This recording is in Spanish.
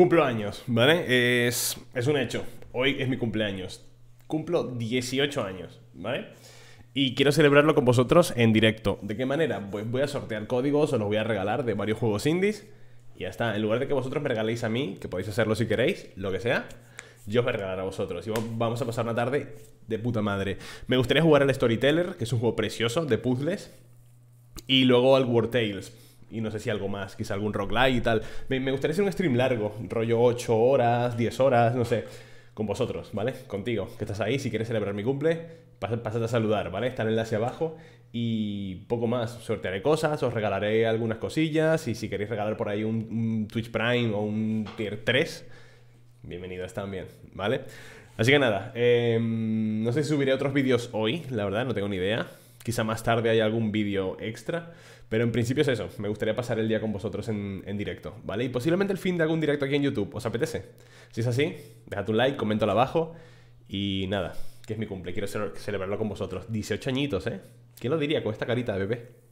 Cumplo años, ¿vale? Es, un hecho. Hoy es mi cumpleaños. Cumplo 18 años, ¿vale? Y quiero celebrarlo con vosotros en directo. ¿De qué manera? Pues voy a sortear códigos, o los voy a regalar de varios juegos indies. Y ya está. En lugar de que vosotros me regaléis a mí, que podéis hacerlo si queréis, lo que sea, yo os voy a regalar a vosotros. Y vamos a pasar una tarde de puta madre. Me gustaría jugar al Storyteller, que es un juego precioso de puzzles. Y luego al Word Tales y no sé si algo más, quizá algún rock light y tal. Me, gustaría hacer un stream largo, rollo 8 horas, 10 horas, no sé, con vosotros, ¿vale? Contigo, que estás ahí, si quieres celebrar mi cumple, pasad a saludar, ¿vale? Está el enlace abajo y poco más. Sortearé cosas, os regalaré algunas cosillas y si queréis regalar por ahí un, Twitch Prime o un Tier 3, bienvenidos también, ¿vale? Así que nada, em, no sé si subiré otros vídeos hoy, la verdad, no tengo ni idea. Quizá más tarde haya algún vídeo extra. Pero en principio es eso. Me gustaría pasar el día con vosotros en, directo, ¿vale? Y posiblemente el fin de algún directo aquí en YouTube. ¿Os apetece? Si es así, dejad un like, coméntalo abajo. Y nada, que es mi cumple. Quiero celebrarlo con vosotros. 18 añitos, ¿eh? ¿Quién lo diría con esta carita de bebé?